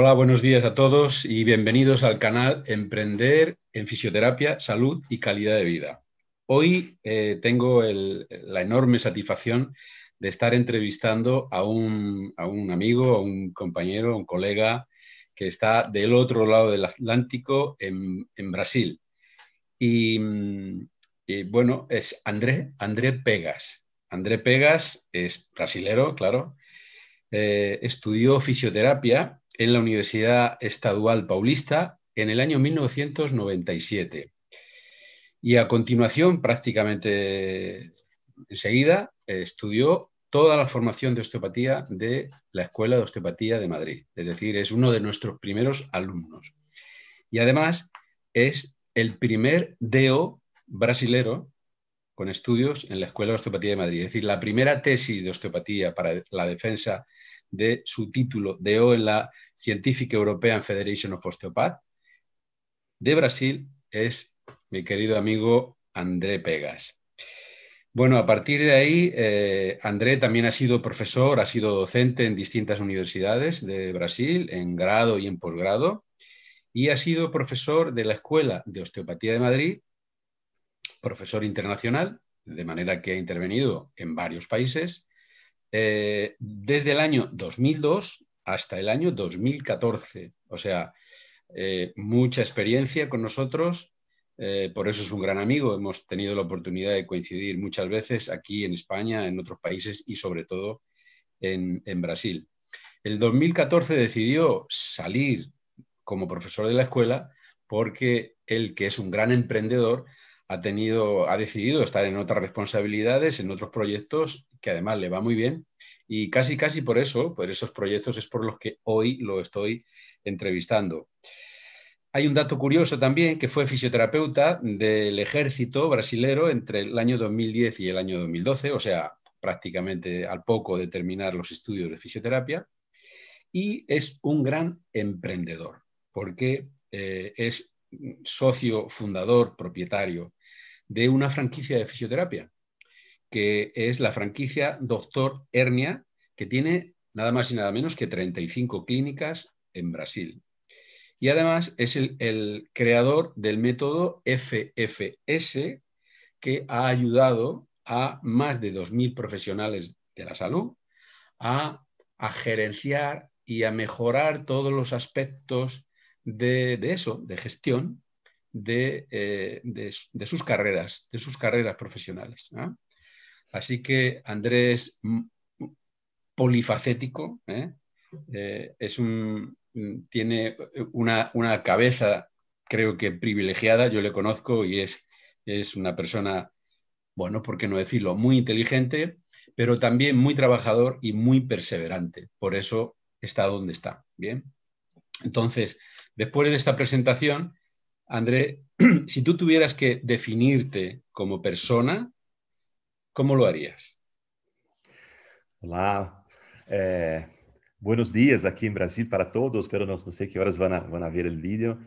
Hola, buenos días a todos y bienvenidos al canal Emprender en Fisioterapia, Salud y Calidad de Vida. Hoy eh, tengo la enorme satisfacción de estar entrevistando a un, amigo, a un compañero, a un colega que está del otro lado del Atlántico en, Brasil. Y, bueno, es André, Pegas. André Pegas es brasilero, claro. Eh, estudió fisioterapia en la Universidad Estadual Paulista en el año 1997. Y a continuación, prácticamente enseguida, estudió toda la formación de osteopatía de la Escuela de Osteopatía de Madrid. Es decir, es uno de nuestros primeros alumnos. Y además es el primer DEO brasilero con estudios en la Escuela de Osteopatía de Madrid. Es decir, la primera tesis de osteopatía para la defensa de su título de O en la Scientific European Federation of Osteopath de Brasil es mi querido amigo André Pegas. Bueno, a partir de ahí, eh, André también ha sido profesor, ha sido docente en distintas universidades de Brasil, en grado y en posgrado, y ha sido profesor de la Escuela de Osteopatía de Madrid profesor internacional, de manera que ha intervenido en varios países, eh, desde el año 2002 hasta el año 2014. O sea, eh, mucha experiencia con nosotros, eh, por eso es un gran amigo. Hemos tenido la oportunidad de coincidir muchas veces aquí en España, en otros países y sobre todo en, en Brasil. El 2014 decidió salir como profesor de la escuela porque él, que es un gran emprendedor, ha tenido, ha decidido estar en otras responsabilidades, en otros proyectos que además le va muy bien y casi casi por eso, por esos proyectos es por los que hoy lo estoy entrevistando. Hay un dato curioso también que fue fisioterapeuta del ejército brasilero entre el año 2010 y el año 2012, o sea, prácticamente al poco de terminar los estudios de fisioterapia, y es un gran emprendedor, porque eh, es socio, fundador, propietario de una franquicia de fisioterapia, que es la franquicia Doctor Hernia, que tiene nada más y nada menos que 35 clínicas en Brasil. Y además es el, creador del método FFS, que ha ayudado a más de 2.000 profesionales de la salud a gerenciar y a mejorar todos los aspectos de, eso, de gestión eh, de, sus carreras, de sus carreras profesionales. Así que Andrés, polifacético, ¿eh? Eh, es un, tiene una, cabeza, creo que privilegiada, yo le conozco y es, es una persona, bueno, por qué no decirlo, muy inteligente, pero también muy trabajador y muy perseverante. Por eso está donde está. Bien. Entonces, Después de esta presentación, André, si tú tuvieras que definirte como persona, ¿cómo lo harías? Hola, eh, buenos días aquí en Brasil para todos, pero no, sé qué horas van a, a ver el vídeo.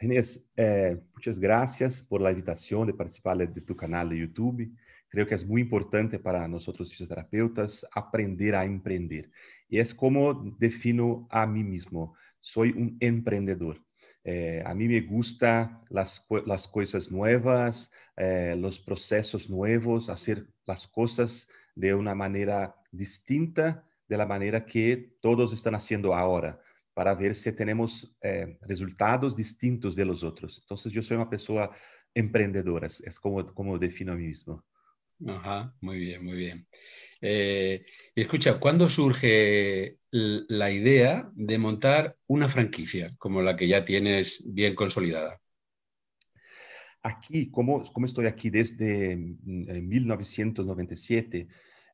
Inés, eh, muchas gracias por la invitación de participar de tu canal de YouTube. Creo que es muy importante para nosotros fisioterapeutas aprender a emprender. Y es como defino a mí mismo soy un emprendedor. Eh, a mí me gustan las, cosas nuevas, eh, los procesos nuevos, hacer las cosas de una manera distinta de la manera que todos están haciendo ahora, para ver si tenemos eh, resultados distintos de los otros. Entonces yo soy una persona emprendedora, es como, como defino a mí mismo muy bien, muy bien. Eh, escucha, ¿cuándo surge la idea de montar una franquicia como la que ya tienes bien consolidada? Aquí, como, estoy aquí desde 1997, mm,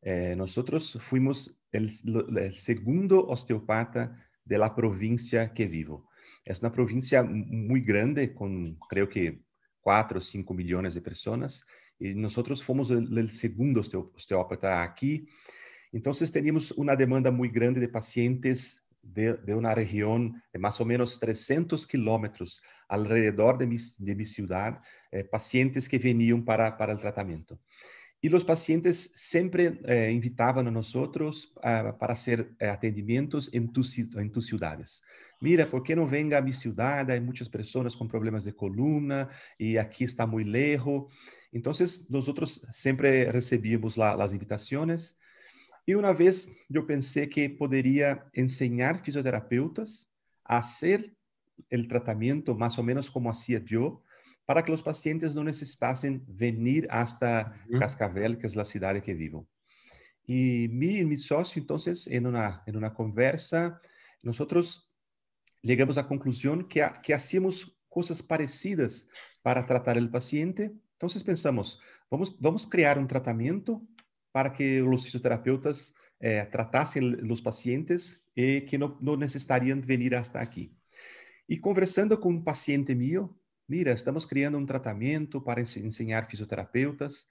eh, nosotros fuimos el, el, segundo osteopata de la provincia que vivo. Es una provincia muy grande, con creo que 4 o 5 millones de personas y nosotros fuimos el, segundo osteópata aquí. Entonces teníamos una demanda muy grande de pacientes de, una región de más o menos 300 kilómetros alrededor de mi, ciudad, eh, pacientes que venían para el tratamiento. Y los pacientes siempre eh, invitaban a nosotros ah, para hacer eh, atendimientos atendimentos tus, ciudades. Mira, por qué no venga a mi ciudad? Hay muchas personas con problemas de columna y aquí está muy lejos. Entonces nosotros siempre sempre las invitaciones. Y una vez yo pensé que podría enseñar fisioterapeutas a hacer el tratamiento más o menos como hacía yo para que los pacientes no necesitasen venir hasta Cascavel, que es la ciudad que vivo. Y mi, socio, entonces, en una, en una conversa, nosotros llegamos a la conclusión que, que hacíamos cosas parecidas para tratar al paciente. Entonces pensamos, vamos, vamos crear un tratamiento para que los fisioterapeutas eh, tratasen los pacientes y eh, que no necesitarían venir hasta aquí. Y conversando con un paciente mío, mira, estamos creando un tratamiento para enseñar fisioterapeutas.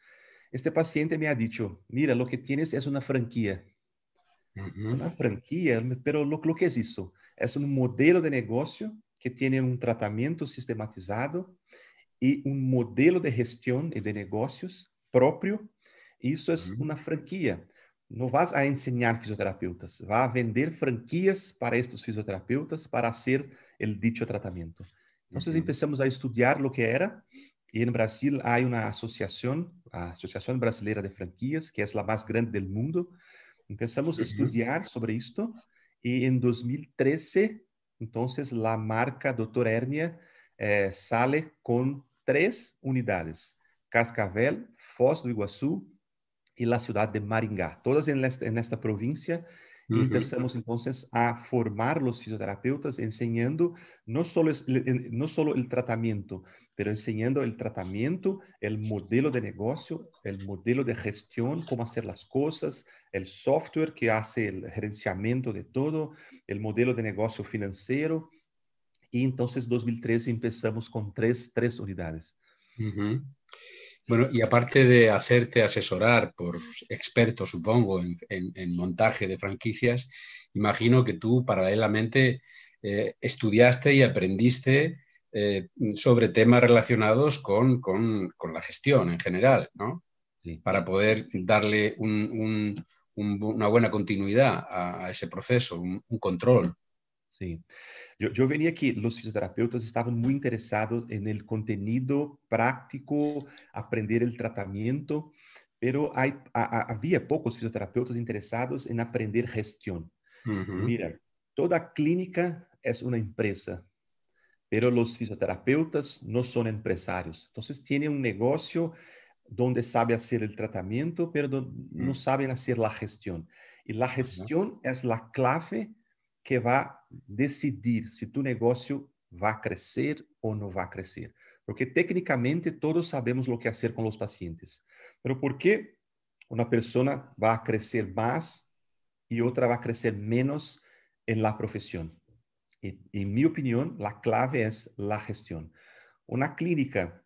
Este paciente me ha dicho, mira, lo que tienes es una franquía. Una franquía, pero lo, que es eso? Es un modelo de negocio que tiene un tratamiento sistematizado y un modelo de gestión y de negocios propio. Y eso es una franquía. No vas a enseñar fisioterapeutas, va a vender franquías para estos fisioterapeutas para hacer el dicho tratamiento. Então começamos a estudar o que era. E no Brasil há uma associação, a Associação Brasileira de Franquias, que é a mais grande do mundo. Começamos a estudar sobre isto. E em 2013, então, a marca Dr Hernia eh, sale com três unidades: Cascavel, Foz do Iguaçu e a cidade de Maringá, todas nesta, nesta província y Empezamos entonces a formar los fisioterapeutas enseñando no solo, no solo el tratamiento, pero enseñando el tratamiento, el modelo de negocio, el modelo de gestión, cómo hacer las cosas, el software que hace el gerenciamiento de todo, el modelo de negocio financiero. Y entonces 2013 empezamos con tres, unidades. Bueno, y aparte de hacerte asesorar por expertos, supongo, en, montaje de franquicias, imagino que tú paralelamente eh, estudiaste y aprendiste eh, sobre temas relacionados con, la gestión en general, ¿no? Para poder darle una buena continuidad a, a ese proceso, un, control. Sí. Yo, venía que los fisioterapeutas estaban muy interesados en el contenido práctico, aprender el tratamiento, pero había pocos fisioterapeutas interesados en aprender gestión. Mira, toda clínica es una empresa, pero los fisioterapeutas no son empresarios. Entonces tienen un negocio donde saben hacer el tratamiento, pero no, mm. saben hacer la gestión. Y la gestión es la clave que va a decidir si tu negocio va a crecer o no va a crecer. Porque técnicamente todos sabemos lo que hacer con los pacientes. Pero por qué una persona va a crecer más y otra va a crecer menos en la profesión? En mi opinión, la clave es la gestión. Una clínica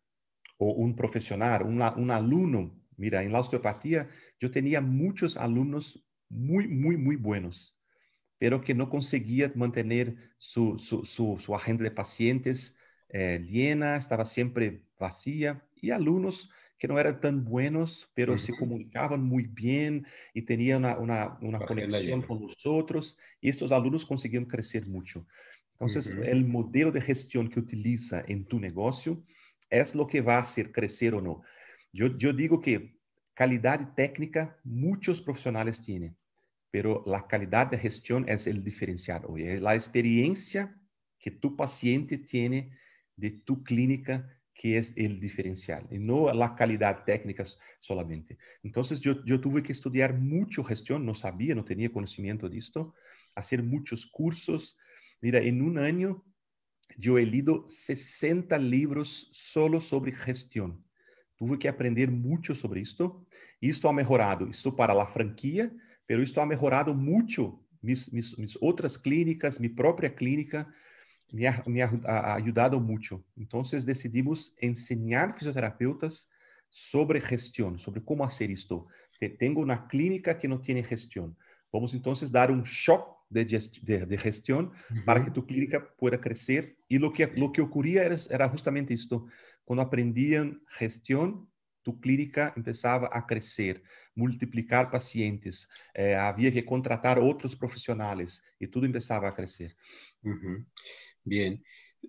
o un profesional, un alumno, mira, en la osteopatía yo tenía muchos alumnos muy, muy, muy buenos pero que no conseguía mantener su, su, su, agenda de pacientes eh, llena, estaba siempre vacía, y alumnos que no eran tan buenos, pero se comunicaban muy bien y tenían una, una, conexión con nosotros, y estos alumnos consiguieron crecer mucho. Entonces, el modelo de gestión que utiliza en tu negocio es lo que va a hacer crecer o no. Yo, yo digo que calidad técnica muchos profesionales tienen, pero la calidad de gestión es el diferencial hoy. Es la experiencia que tu paciente tiene de tu clínica que es el diferencial y no la calidad técnica solamente. Entonces yo, tuve que estudiar mucho gestión, no sabía, no tenía conocimiento de esto, hacer muchos cursos. Mira, en un año yo he leído 60 libros solo sobre gestión. Tuve que aprender mucho sobre esto. Y Esto ha mejorado. Esto para la franquía pero esto ha mejorado mucho mis, otras clínicas, mi propia clínica, me ha, ayudado mucho. Entonces decidimos enseñar fisioterapeutas sobre gestión, sobre cómo hacer esto. Tengo una clínica que no tiene gestión. Vamos entonces dar un shock de, gestión para que tu clínica pueda crecer. Y lo que, que ocurría era justamente esto. Cuando aprendían gestión, tu clínica empezaba a crecer, multiplicar pacientes, eh, había que contratar otros profesionales y e todo empezaba a crecer. Bien.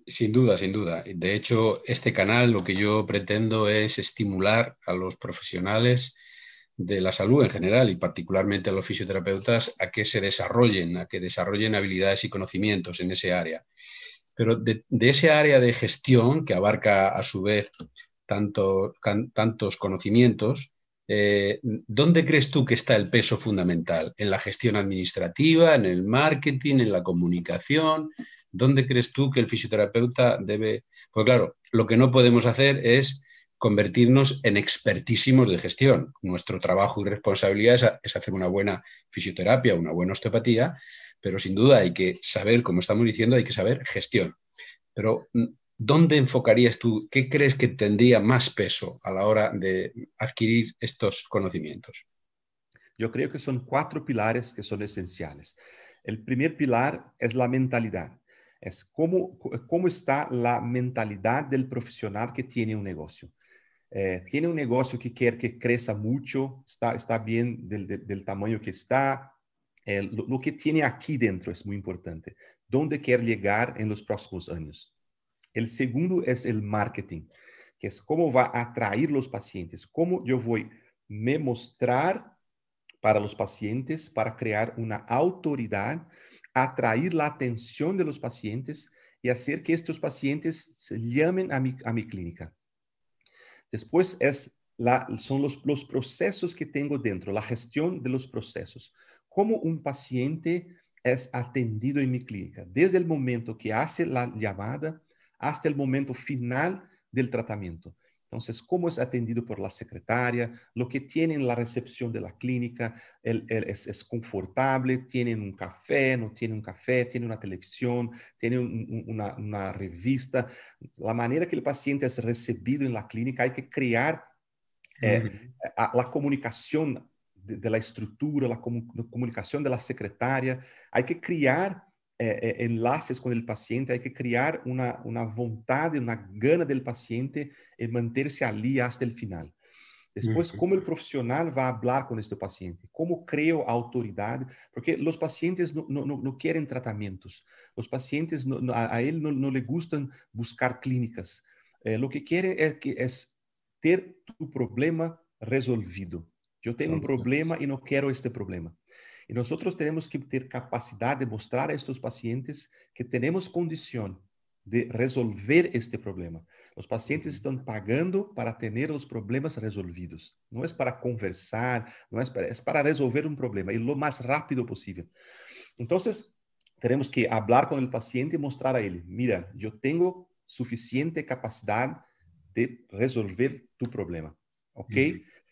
Sin duda, sin duda. De hecho, este canal lo que yo pretendo es estimular a los profesionales de la salud en general y particularmente a los fisioterapeutas a que se desarrollen, a que desarrollen habilidades y conocimientos en ese área. Pero de, de ese área de gestión, que abarca a su vez tanto, tantos conocimientos, eh, ¿dónde crees tú que está el peso fundamental? ¿En la gestión administrativa, en el marketing, en la comunicación? ¿Dónde crees tú que el fisioterapeuta debe...? Pues claro, lo que no podemos hacer es convertirnos en expertísimos de gestión. Nuestro trabajo y responsabilidad es, es, hacer una buena fisioterapia, una buena osteopatía, pero sin duda hay que saber, como estamos diciendo, hay que saber gestión. Pero mm, ¿dónde enfocarías tú? ¿Qué crees que tendría más peso a la hora de adquirir estos conocimientos? Yo creo que son cuatro pilares que son esenciales. El primer pilar es la mentalidad. Es cómo, está la mentalidad del profesional que tiene un negocio. Eh, tiene un negocio que quiere que crezca mucho, está, bien del, tamaño que está. Eh, lo que tiene aquí dentro es muy importante. ¿Dónde quiere llegar en los próximos años? El segundo es el marketing, que es cómo va a atraer los pacientes, cómo yo voy me mostrar para los pacientes para crear una autoridad, atraer la atención de los pacientes y hacer que estos pacientes se llamen a mi, clínica. Después es son los, los procesos que tengo dentro, la gestión de los procesos. Cómo un paciente es atendido en mi clínica. Desde el momento que hace la llamada hasta el momento final del tratamiento. Entonces, cómo es atendido por la secretaria, lo que tienen la recepción de la clínica, es, confortable, tienen un café, no tienen un café, tienen una televisión, tienen una, revista. La manera que el paciente es recibido en la clínica, hay que crear eh, la comunicación de, la estructura, la comunicación de la secretaria, hay que crear eh, eh, enlaces con el paciente, hay que crear una, una voluntad, una gana del paciente en mantenerse allí hasta el final. Después, ¿cómo el profesional va a hablar con este paciente, cómo creo autoridad, porque los pacientes no, quieren tratamientos, los pacientes a, él no, le gustan buscar clínicas, eh, lo que quiere es, que, es ter tu problema resolvido. Yo tengo un problema y no quiero este problema. Y nosotros tenemos que tener capacidad de mostrar a estos pacientes que tenemos condición de resolver este problema. Los pacientes están pagando para tener los problemas resolvidos. No es para conversar, no es para, resolver un problema y lo más rápido posible. Entonces, tenemos que hablar con el paciente y mostrar a él, mira, yo tengo suficiente capacidad de resolver tu problema, ¿ok?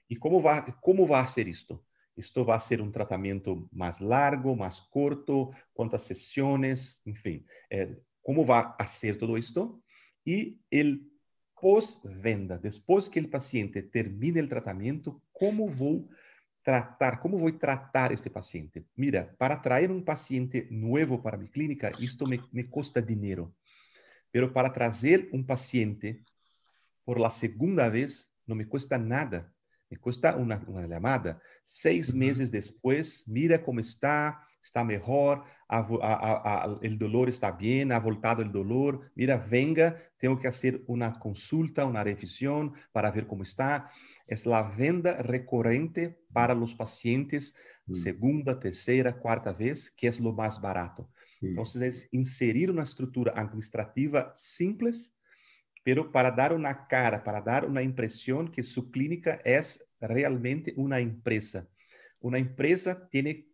¿Y cómo va, cómo va a ser esto? Isto vai ser um tratamento mais largo, mais curto, quantas sessões, enfim, é, como vai ser tudo isto? E ele pós-venda, depois que o paciente termine o tratamento, como vou tratar, como vou tratar este paciente? Mira, para trazer um paciente novo para a minha clínica, isto me, me custa dinheiro. Pero para trazer um paciente por la segunda vez, não me custa nada. Me cuesta una, llamada. Seis meses después, mira cómo está, está mejor, el dolor está bien, ha voltado el dolor, mira, venga, tengo que hacer una consulta, una revisión para ver cómo está. Es la venda recurrente para los pacientes mm. segunda, tercera, cuarta vez, que es lo más barato. Mm. Entonces es inserir una estructura administrativa simples pero para dar una cara, para dar una impresión que su clínica es realmente una empresa. Una empresa tiene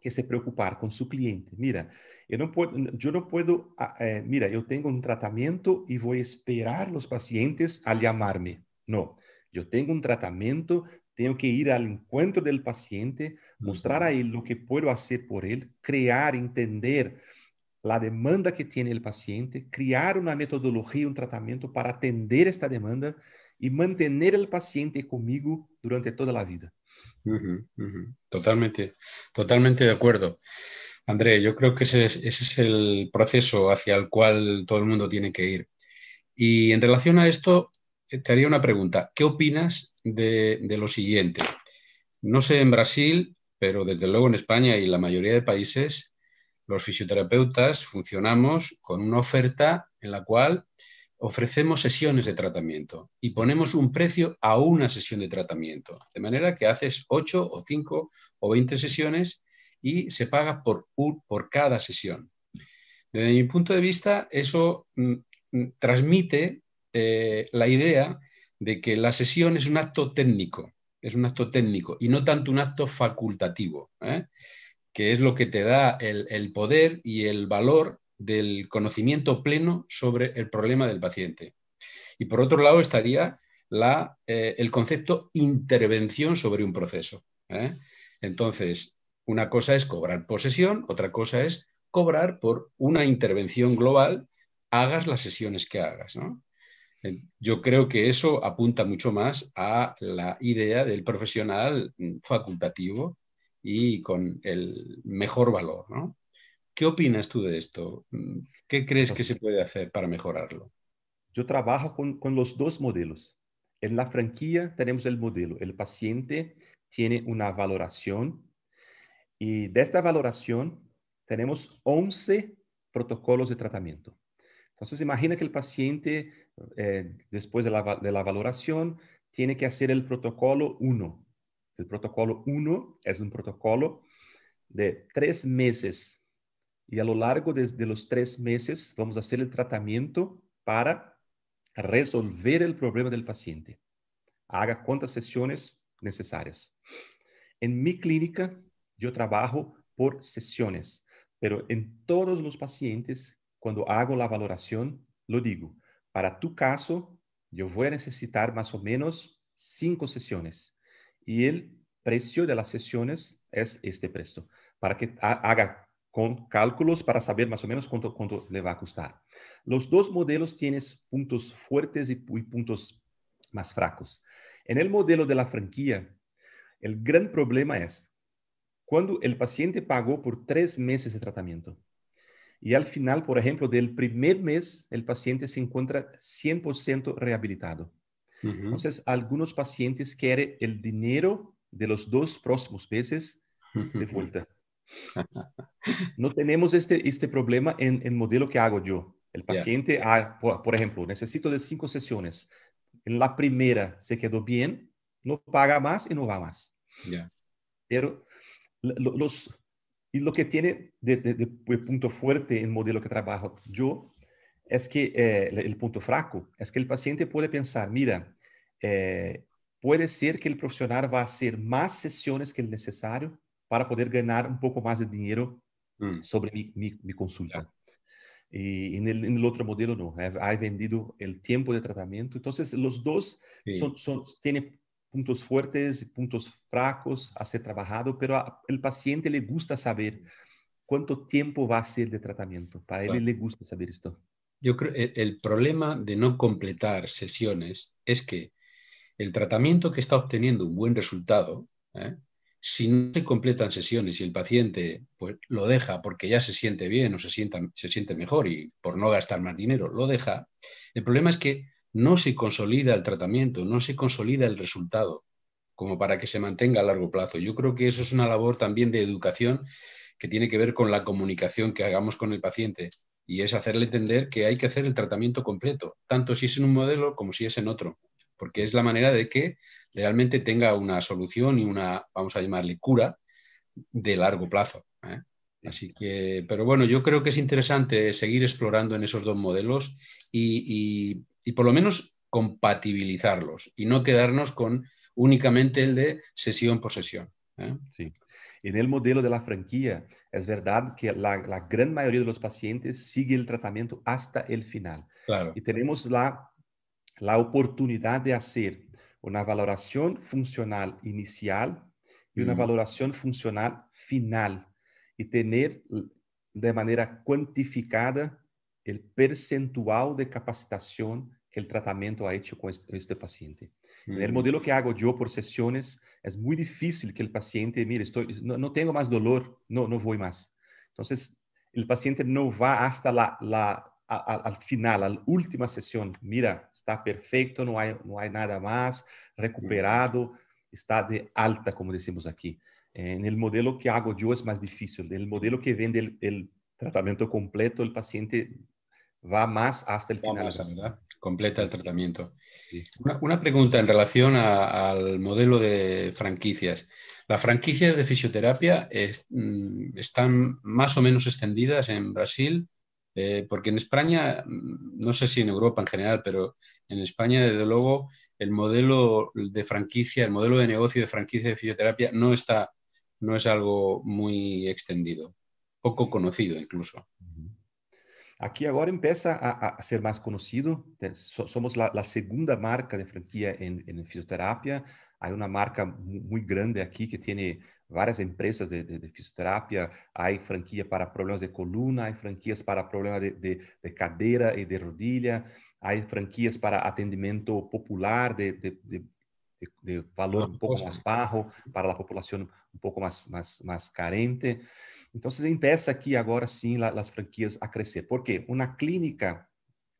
que se preocupar con su cliente. Mira, yo no puedo, yo no puedo ah, eh, mira, yo tengo un tratamiento y voy a esperar los pacientes al llamarme. No, yo tengo un tratamiento, tengo que ir al encuentro del paciente, mostrar a él lo que puedo hacer por él, crear, entender la demanda que tiene el paciente, crear una metodología, un tratamiento para atender esta demanda y mantener al paciente conmigo durante toda la vida. Totalmente, totalmente de acuerdo. André, yo creo que ese es, el proceso hacia el cual todo el mundo tiene que ir. Y en relación a esto, eh, te haría una pregunta. ¿Qué opinas de, de lo siguiente? No sé en Brasil, pero desde luego en España y la mayoría de países, los fisioterapeutas funcionamos con una oferta en la cual ofrecemos sesiones de tratamiento y ponemos un precio a una sesión de tratamiento. De manera que haces 8 o 5 o 20 sesiones y se paga por, por cada sesión. Desde mi punto de vista, eso mm, mm, transmite eh, la idea de que la sesión es un acto técnico, es un acto técnico y no tanto un acto facultativo. ¿eh? que es lo que te da el, poder y el valor del conocimiento pleno sobre el problema del paciente. Y por otro lado estaría eh, el concepto intervención sobre un proceso. ¿eh? Entonces, una cosa es cobrar posesión, otra cosa es cobrar por una intervención global, hagas las sesiones que hagas. Yo creo que eso apunta mucho más a la idea del profesional mm, facultativo y con el mejor valor. ¿no? ¿Qué opinas tú de esto? Mm, ¿Qué crees que se puede hacer para mejorarlo? Yo trabajo con, los dos modelos. En la franquía tenemos el modelo, el paciente tiene una valoración y de esta valoración tenemos 11 protocolos de tratamiento. Entonces, imagina que el paciente, eh, después de la, de la, valoración, tiene que hacer el protocolo 1. El protocolo 1 es un protocolo de tres meses y a lo largo de, los tres meses vamos a hacer el tratamiento para resolver el problema del paciente. Haga cuantas sesiones necesarias. En mi clínica yo trabajo por sesiones, pero en todos los pacientes, cuando hago la valoración, lo digo, para tu caso, yo voy a necesitar más o menos cinco sesiones y el precio de las sesiones es este precio, para que haga con cálculos para saber más o menos cuánto, le va a costar. Los dos modelos tienen puntos fuertes y, y puntos más fracos. En el modelo de la franquía, el gran problema es cuando el paciente pagó por tres meses de tratamiento y al final, por ejemplo, del primer mes, el paciente se encuentra 100% rehabilitado. Entonces, algunos pacientes quieren el dinero de los dos próximos meses de vuelta. No tenemos este, este problema en el modelo que hago yo. El paciente, ah, por, ejemplo, necesito de cinco sesiones. En la primera se quedó bien, no paga más y no va más. Pero los, y lo que tiene de, de punto fuerte en el modelo que trabajo yo es que eh, el punto fraco es que el paciente puede pensar, mira, eh, puede ser que el profesional va a hacer más sesiones que el necesario para poder ganar un poco más de dinero mm. sobre mi, consulta. Y en el, otro modelo no, eh, ha vendido el tiempo de tratamiento. Entonces, los dos son, tienen puntos fuertes y puntos fracos a ser trabajado, pero al paciente le gusta saber cuánto tiempo va a ser de tratamiento. Para él le gusta saber esto yo creo, el, el problema de no completar sesiones es que el tratamiento que está obteniendo un buen resultado, ¿eh? si no se completan sesiones y el paciente pues, lo deja porque ya se siente bien o se, se siente mejor y por no gastar más dinero lo deja, el problema es que no se consolida el tratamiento, no se consolida el resultado como para que se mantenga a largo plazo. Yo creo que eso es una labor también de educación que tiene que ver con la comunicación que hagamos con el paciente y es hacerle entender que hay que hacer el tratamiento completo, tanto si es en un modelo como si es en otro, porque es la manera de que realmente tenga una solución y una, vamos a llamarle, cura de largo plazo. ¿eh? Así que, pero bueno, yo creo que es interesante seguir explorando en esos dos modelos y, por lo menos compatibilizarlos y no quedarnos con únicamente el de sesión por sesión. ¿eh? Sí. En el modelo de la franquía, es verdad que la, gran mayoría de los pacientes sigue el tratamiento hasta el final. Y tenemos la, oportunidad de hacer una valoración funcional inicial y una mm. valoración funcional final y tener de manera cuantificada el percentual de capacitación que el tratamiento ha hecho con este, este paciente. En el modelo que hago yo por sesiones, es muy difícil que el paciente, mire, estoy, no, tengo más dolor, no, no voy más. Entonces, el paciente no va hasta la, la al final, a la última sesión. Mira, está perfecto, no hay, no hay nada más, recuperado, está de alta, como decimos aquí. En el modelo que hago yo es más difícil. En el modelo que vende el tratamiento completo, el paciente va más hasta el final. Completa el tratamiento. Una, pregunta en relación al modelo de franquicias. ¿Las franquicias de fisioterapia mm, están más o menos extendidas en Brasil? Eh, porque en España, mm, no sé si en Europa en general, pero en España, desde luego, el modelo de franquicia, el modelo de negocio de franquicia de fisioterapia no está, no es algo muy extendido, poco conocido incluso. Aquí ahora empieza a, ser más conocido. Somos la, segunda marca de franquía en, fisioterapia. Hay una marca muy grande aquí que tiene varias empresas de, fisioterapia. Hay franquía para problemas de columna, hay franquías para problemas de, cadera y de rodilla, hay franquías para atendimiento popular de de, valor un poco más bajo para la población un poco más, más carente. Então, vocês empieza aqui agora sim as franquias a crescer. Por quê? Uma clínica,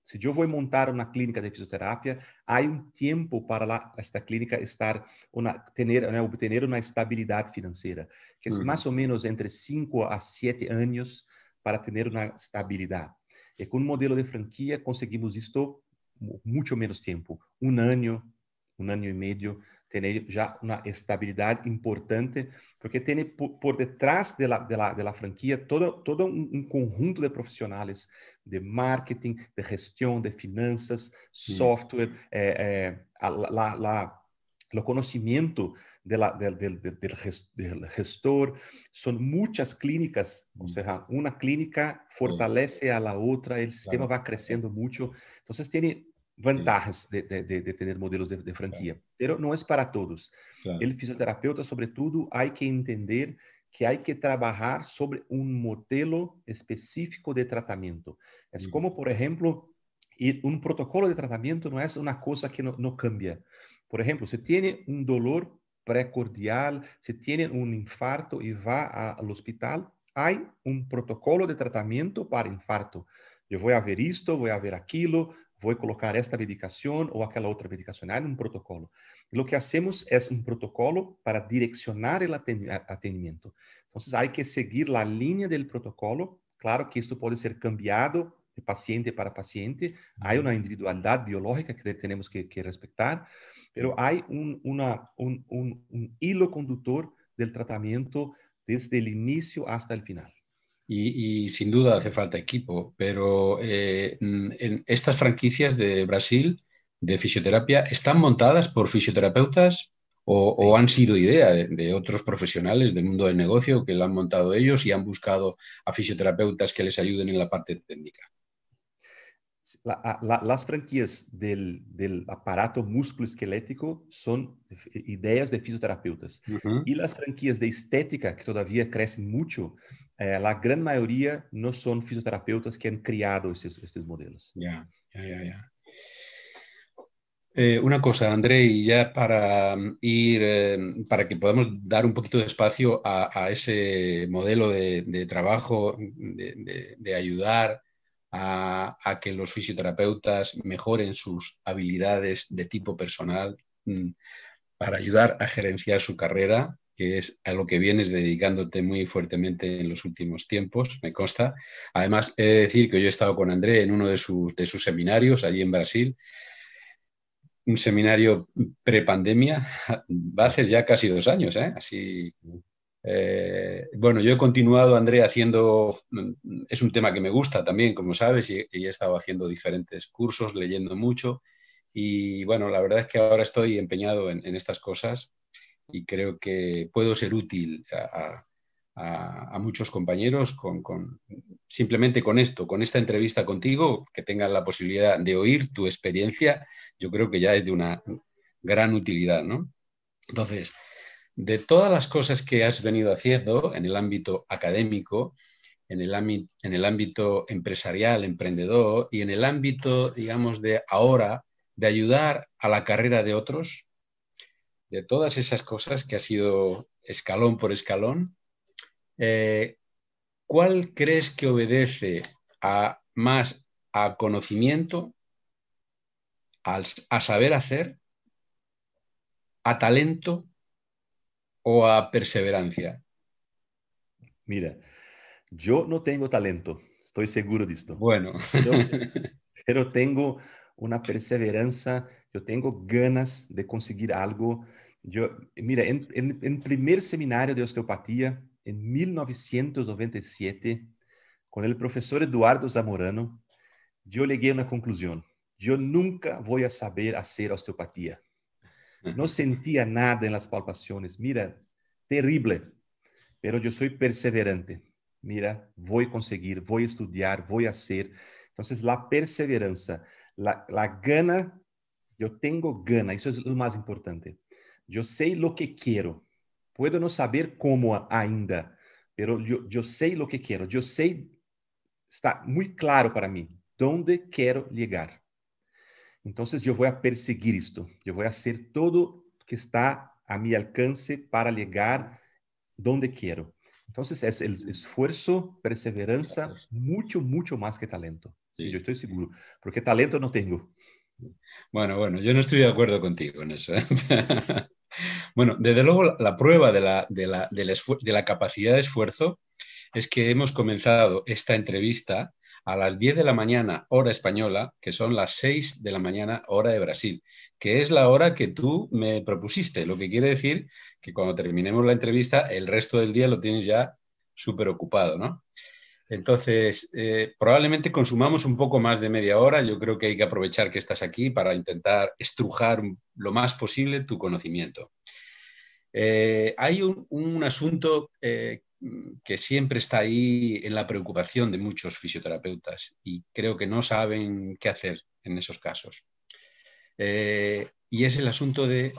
se eu vou montar uma clínica de fisioterapia, há um tempo para esta clínica estar, uma, tener, né, obter uma estabilidade financeira, que é uhum. mais ou menos entre 5 a 7 anos para ter uma estabilidade. E com um modelo de franquia conseguimos isto muito menos tempo, um ano, um ano e meio tener ya una estabilidad importante, porque tiene por, detrás de la, de franquia todo, todo un conjunto de profesionales de marketing, de gestión, de finanzas, software, eh, eh, la, la, del, gestor. Son muchas clínicas, o mm. sea, una clínica fortalece a la otra, el sistema va creciendo mucho. Entonces tiene vantagens de, tener modelos de, franquia, pero no es para todos. El fisioterapeuta, sobre todo, hay que entender que hay que trabajar sobre un modelo específico de tratamiento. Es mm. como, por ejemplo, un protocolo de tratamiento no es una cosa que no cambia. Por ejemplo, si tiene un dolor precordial, si tiene un infarto y va al hospital, hay un protocolo de tratamiento para infarto. Yo voy a ver esto, voy a ver aquello, vou colocar esta medicação ou aquela outra medicação. Há ah, é um protocolo. O que hacemos é um protocolo para direcionar o atendimento. Então, há que seguir a linha do protocolo. Claro que isto pode ser cambiado de paciente para paciente. Há uma individualidade biológica que temos que, que respeitar, pero há um, uma, um, um, um hilo condutor do tratamento desde o início até o final. y, sin duda hace falta equipo, pero eh, en estas franquicias de Brasil de fisioterapia están montadas por fisioterapeutas o, han sido idea de, otros profesionales del mundo del negocio que la han montado ellos y han buscado a fisioterapeutas que les ayuden en la parte técnica. Ah, las franquicias del, del, aparato musculoesquelético son eh, ideas de fisioterapeutas. Y las franquicias de estética, que todavía crecen mucho, eh, la gran mayoría no son fisioterapeutas que han creado estos, modelos. Ya, ya, ya, eh, una cosa, André, y ya para mm, ir, em, para que podamos dar un poquito de espacio a, ese modelo de, trabajo, de ayudar a, que los fisioterapeutas mejoren sus habilidades de tipo personal mm, para ayudar a gerenciar su carrera, que es a lo que vienes dedicándote muy fuertemente en los últimos tiempos, me consta. Además, he de decir que yo he estado con André en uno de sus, de sus seminarios allí en Brasil, un seminario prepandemia, va a ya casi dos años, ¿eh? así eh, bueno, yo he continuado, André, haciendo, es un tema que me gusta también, como sabes, y, he estado haciendo diferentes cursos, leyendo mucho, y bueno, la verdad es que ahora estoy empeñado en, estas cosas y creo que puedo ser útil a, muchos compañeros con, simplemente con esto, con esta entrevista contigo, que tengan la posibilidad de oír tu experiencia, yo creo que ya es de una gran utilidad, ¿no? Entonces, de todas las cosas que has venido haciendo en el ámbito académico, en el, ámbito, empresarial, emprendedor y en el ámbito, digamos, de ahora, de ayudar a la carrera de otros, de todas esas cosas que ha sido escalón por escalón, eh, ¿cuál crees que obedece más a conocimiento, a saber hacer, a talento o a perseverancia? Mira, yo no tengo talento, estoy seguro de esto. Bueno. Pero, tengo una perseverancia, yo tengo ganas de conseguir algo. Yo, mira, en, el primer seminario de osteopatía, en 1997, con el profesor Eduardo Zamorano, yo llegué a una conclusión. Yo nunca voy a saber hacer osteopatía. Não sentia nada nas palpações. Mira, terrível. Pero eu sou perseverante. Mira, vou conseguir, conseguir, estudar, vou fazer. Então, a perseverança, Entonces, la perseveranza, la, la gana, Eu tenho gana, Isso é o mais importante. Eu sei o que quero. Puedo não saber como ainda, pero eu sei o que quero. Eu sei. está muito claro para mim. Onde quero chegar. Entonces, yo voy a perseguir esto. Yo voy a hacer todo lo que está a mi alcance para llegar donde quiero. Entonces, es el esfuerzo, perseverancia, mucho, mucho más que talento. Sí. yo estoy seguro, porque talento no tengo. Bueno, bueno, yo no estoy de acuerdo contigo en eso. ¿eh? bueno, desde luego la prueba de la, capacidad de esfuerzo es que hemos comenzado esta entrevista a las 10 de la mañana hora española, que son las 6 de la mañana hora de Brasil, que es la hora que tú me propusiste, lo que quiere decir que cuando terminemos la entrevista el resto del día lo tienes ya súper ocupado, ¿no? Entonces, eh, probablemente consumamos un poco más de media hora. Yo creo que hay que aprovechar que estás aquí para intentar estrujar lo más posible tu conocimiento. Eh, hay un, asunto eh, Mm, que siempre está ahí en la preocupación de muchos fisioterapeutas y creo que no saben qué hacer en esos casos. Eh, y es el asunto de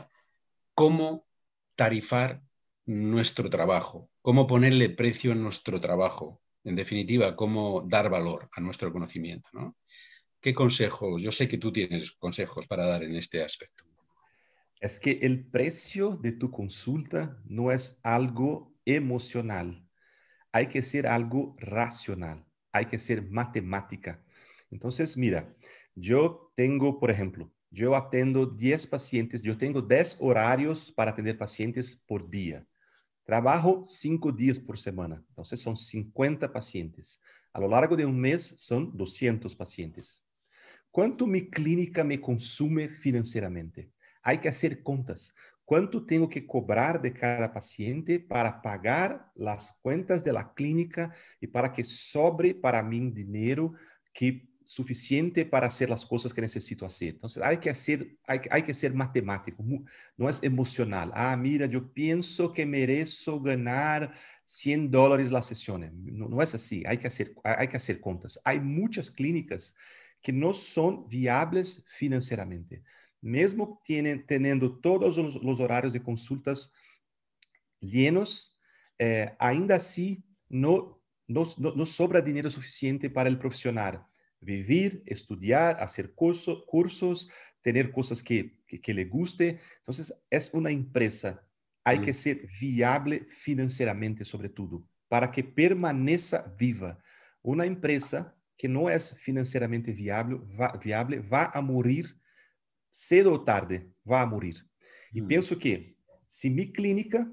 cómo tarifar nuestro trabajo, cómo ponerle precio a nuestro trabajo, en definitiva, cómo dar valor a nuestro conocimiento. ¿no? ¿Qué consejos? Yo sé que tú tienes consejos para dar en este aspecto. Es que el precio de tu consulta no es algo emocional, hay que ser algo racional, hay que ser matemática. Entonces, mira, yo tengo, por ejemplo, yo atendo 10 pacientes, yo tengo 10 horarios para atender pacientes por día. Trabajo 5 días por semana, entonces son 50 pacientes. A lo largo de un mes son 200 pacientes. ¿Cuánto mi clínica me consume financieramente? Hay que hacer contas. ¿Cuánto tengo que cobrar de cada paciente para pagar las cuentas de la clínica y para que sobre para mí dinero que suficiente para hacer las cosas que necesito hacer? Entonces, hay que, ser matemático, no es emocional. Ah, mira, yo pienso que merezco ganar 100 dólares la sesión. No, es así, hay que, hacer, hay que hacer contas. Hay muchas clínicas que no son viables financieramente mesmo teniendo todos los horarios de consultas llenos, eh, ainda no no sobra dinero suficiente para el profesional. vivir, estudiar, hacer cursos, tener cosas que, le guste. Entonces, es una empresa. Hay mm. que ser viable financieramente, sobre todo, para que permanezca viva. Una empresa que no es financieramente viable va, a morir cedo ou tarde, vai morrer. E hum. penso que, se minha clínica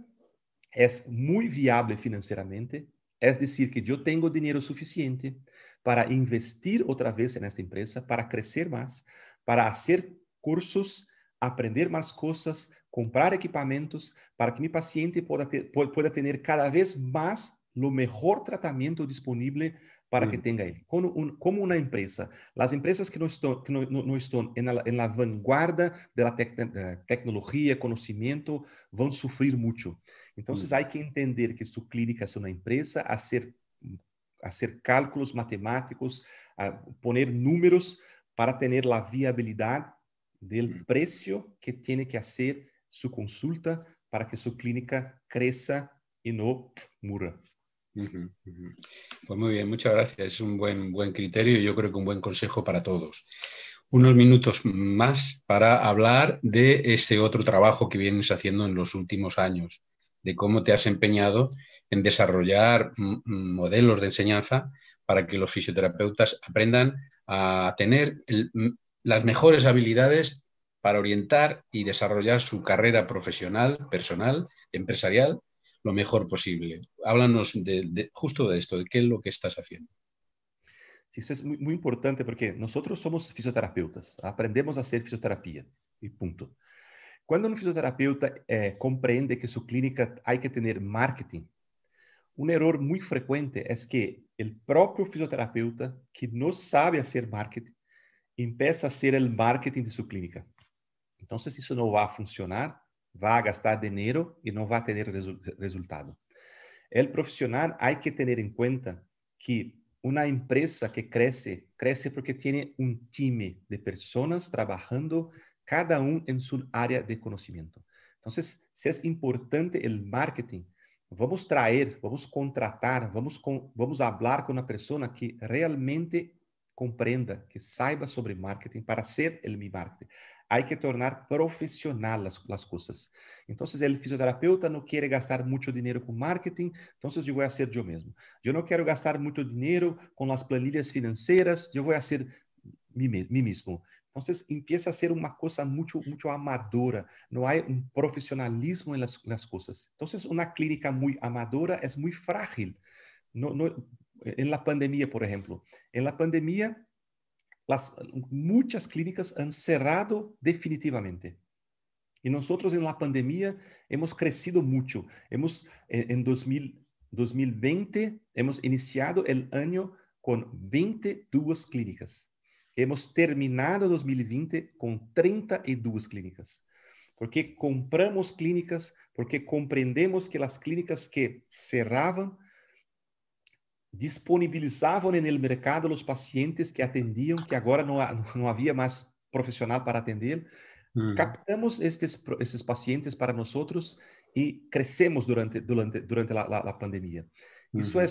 é muito viável financeiramente, é dizer, que eu tenho dinheiro suficiente para investir outra vez nesta empresa, para crescer mais, para fazer cursos, aprender mais coisas, comprar equipamentos, para que meu paciente possa ter, ter cada vez mais o melhor tratamento disponível para uhum. que hum. tenha ele. Como, um, como uma empresa, as empresas que não estão que não, não estão na vanguarda da tec eh, tecnologia, conhecimento, vão sofrer muito. Então, uhum. há que entender que sua clínica é uma empresa a ser a ser cálculos matemáticos, a poner números para ter a viabilidade do uhum. preço que tem que fazer sua consulta para que sua clínica cresça e não murra. Pues muy bien, muchas gracias. Es un buen, buen criterio y yo creo que un buen consejo para todos. Unos minutos más para hablar de ese otro trabajo que vienes haciendo en los últimos años, de cómo te has empeñado en desarrollar modelos de enseñanza para que los fisioterapeutas aprendan a tener las mejores habilidades para orientar y desarrollar su carrera profesional, personal, empresarial lo mejor posible. Háblanos de, justo de esto, de qué es lo que estás haciendo. Sí, eso es muy, importante porque nosotros somos fisioterapeutas, aprendemos a hacer fisioterapia y punto. Cuando un fisioterapeuta eh, comprende que su clínica hay que tener marketing, un error muy frecuente es que el propio fisioterapeuta que no sabe hacer marketing empieza a hacer el marketing de su clínica. Entonces eso no va a funcionar va a gastar dinero y no va a tener resultado. El profesional hay que tener en cuenta que una empresa que crece, crece porque tiene un time de personas trabajando cada uno en su área de conocimiento. Entonces, si es importante el marketing, vamos a traer, vamos a contratar, vamos, a hablar con una persona que realmente comprenda, que saiba sobre marketing para ser el mi marketing hay que tornar profesional las, cosas. Entonces, el fisioterapeuta no quiere gastar mucho dinero con marketing, entonces yo voy a hacer yo mismo. Yo no quiero gastar mucho dinero con las planillas financieras, yo voy a hacer mí, mismo. Entonces empieza a ser una cosa mucho, mucho amadora. No hay un profesionalismo en las, cosas. Entonces una clínica muy amadora es muy frágil. en la pandemia, por ejemplo. En la pandemia muchas clínicas han cerrado definitivamente. Y nosotros en la pandemia hemos crecido mucho. Hemos, eh, en 2020 hemos iniciado el año con 22 clínicas. Hemos terminado 2020 con 32 clínicas. Porque compramos clínicas, porque comprendemos que las clínicas que cerraban disponibilizavam no mercado os pacientes que atendiam, que agora não, não havia mais profissional para atender. Uhum. Captamos estes, esses pacientes para nós outros e crescemos durante, durante, durante a, pandemia. Isso é uhum.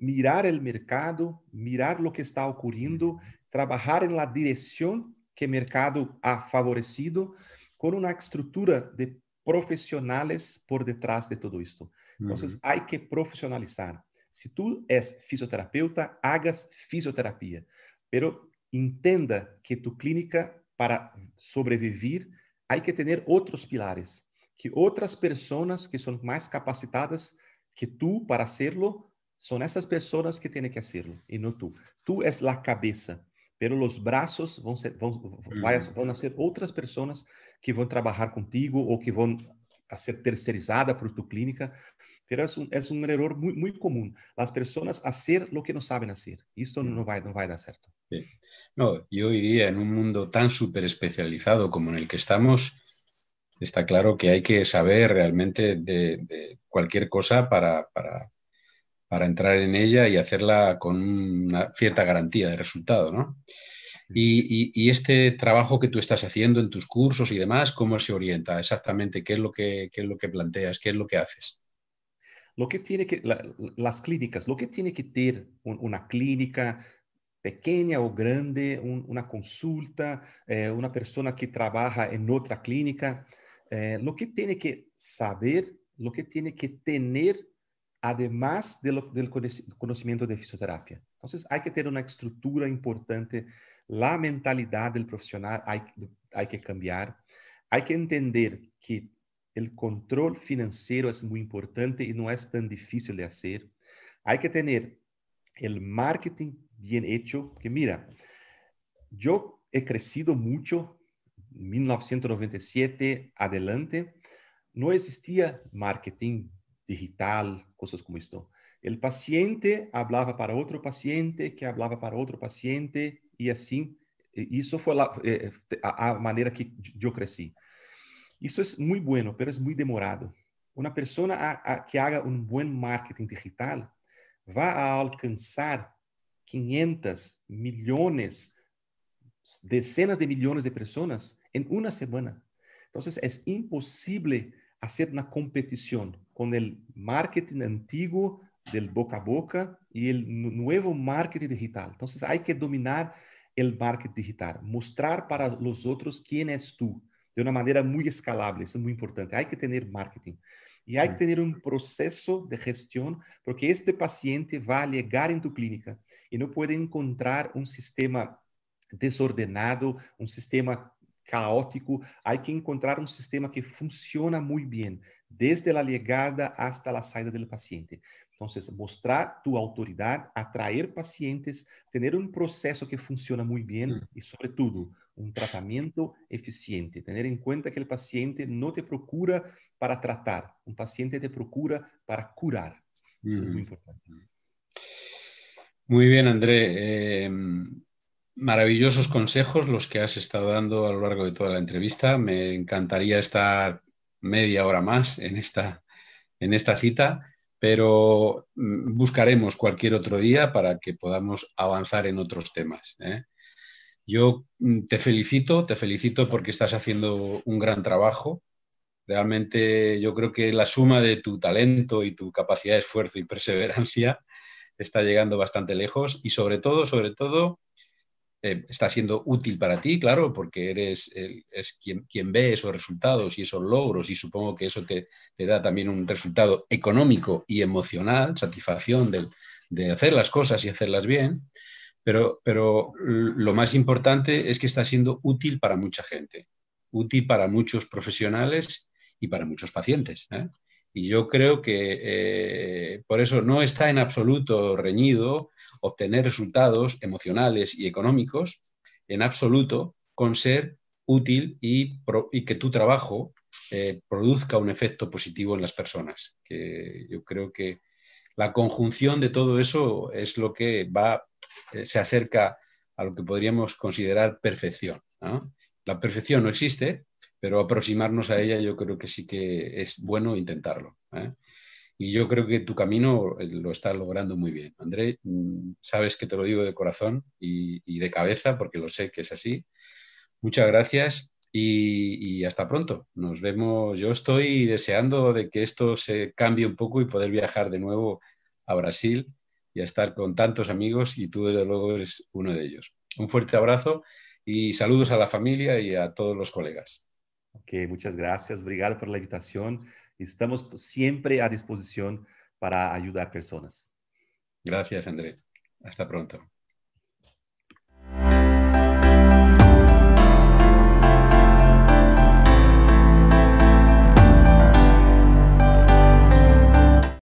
mirar o mercado, mirar o que está ocorrendo, uhum. trabalhar na direção que o mercado ha favorecido, com uma estrutura de profissionais por detrás de tudo isto. Uhum. Então, há que profissionalizar se tu és fisioterapeuta, hagas fisioterapia, pero entenda que tu clínica para sobreviver hay que tener outros pilares, que outras pessoas que são mais capacitadas que tu para hacerlo, são essas pessoas que têm que hacerlo e não tu. Tu és a cabeça, pero os braços vão ser vão uhum. vão ser outras pessoas que vão trabalhar contigo ou que vão ser terceirizada por tu clínica. Pero es un, error muy, común. Las personas hacer lo que no saben hacer. Y esto mm. no va, va a dar cierto. No, y hoy día en un mundo tan súper especializado como en el que estamos, está claro que hay que saber realmente de, cualquier cosa para, entrar en ella y hacerla con una cierta garantía de resultado, mm. Y, este trabajo que tú estás haciendo en tus cursos y demás, ¿cómo se orienta exactamente? qué es lo que planteas? ¿Qué es lo que haces? Lo que tiene que, las clínicas, lo que tiene que tener una clínica pequeña o grande, una consulta, eh, una persona que trabaja en otra clínica, eh, lo que tiene que saber, lo que tiene que tener, además del conocimiento de fisioterapia. Entonces, hay que tener una estructura importante, la mentalidad del profesional hay, hay que cambiar, hay que entender que el control financiero es muy importante y no es tan difícil de hacer. Hay que tener el marketing bien hecho, que mira, yo he crecido mucho, 1997 adelante, no existía marketing digital, cosas como esto. El paciente hablaba para otro paciente, que hablaba para otro paciente, y así, e, eso fue la, e, e, manera que yo crecí. Isso es muy bueno, pero es muy demorado. Una persona que haga un buen marketing digital va a alcanzar 500 millones, decenas de millones de personas en una semana. Entonces, es imposible hacer una competición con el marketing antiguo del boca a boca y el nuevo marketing digital. Entonces, hay que dominar el marketing digital, mostrar para los otros quién es tú, de uma maneira muito escalável. Isso é muito importante. Há que ter marketing. E há que mm. ter um processo de gestão, porque este paciente vai chegar em tu clínica e não pode encontrar um sistema desordenado, um sistema caótico. Há que encontrar um sistema que funciona muito bem, desde a chegada até a saída do paciente. Entonces, mostrar tu autoridad, atraer pacientes, tener un proceso que funciona muy bien mm. y sobre todo un tratamiento eficiente. Tener en cuenta que el paciente no te procura para tratar, un paciente te procura para curar. Eso es muy mm. importante. Muy bien, André. Em, maravillosos consejos los que has estado dando a lo largo de toda la entrevista. Me encantaría estar media hora más en esta, en esta cita pero mm, buscaremos cualquier otro día para que podamos avanzar en otros temas. ¿eh? Yo mm, te felicito, te felicito porque estás haciendo un gran trabajo. Realmente yo creo que la suma de tu talento y tu capacidad de esfuerzo y perseverancia está llegando bastante lejos y sobre todo, sobre todo, eh, está siendo útil para ti, claro, porque eres es quien, quien, ve esos resultados y esos logros y supongo que eso te, da también un resultado económico y emocional, satisfacción de hacer las cosas y hacerlas bien, pero, pero lo más importante es que está siendo útil para mucha gente, útil para muchos profesionales y para muchos pacientes. ¿eh? Y yo creo que eh, por eso no está en absoluto reñido obtener resultados emocionales y económicos, en absoluto, con ser útil y, que tu trabajo eh, produzca un efecto positivo en las personas. Que yo creo que la conjunción de todo eso es lo que va, eh, se acerca a lo que podríamos considerar perfección. La perfección no existe, pero aproximarnos a ella yo creo que sí que es bueno intentarlo. ¿eh? Y yo creo que tu camino eh, lo estás logrando muy bien. André, mm, sabes que te lo digo de corazón y, de cabeza, porque lo sé que es así. Muchas gracias y, y, hasta pronto. Nos vemos. Yo estoy deseando de que esto se cambie un poco y poder viajar de nuevo a Brasil y a estar con tantos amigos y tú desde luego eres uno de ellos. Un fuerte abrazo y saludos a la familia y a todos los colegas. Ok, muchas gracias. Obrigado por la invitación. Estamos siempre a disposición para ayudar a personas. Gracias, André. Hasta pronto.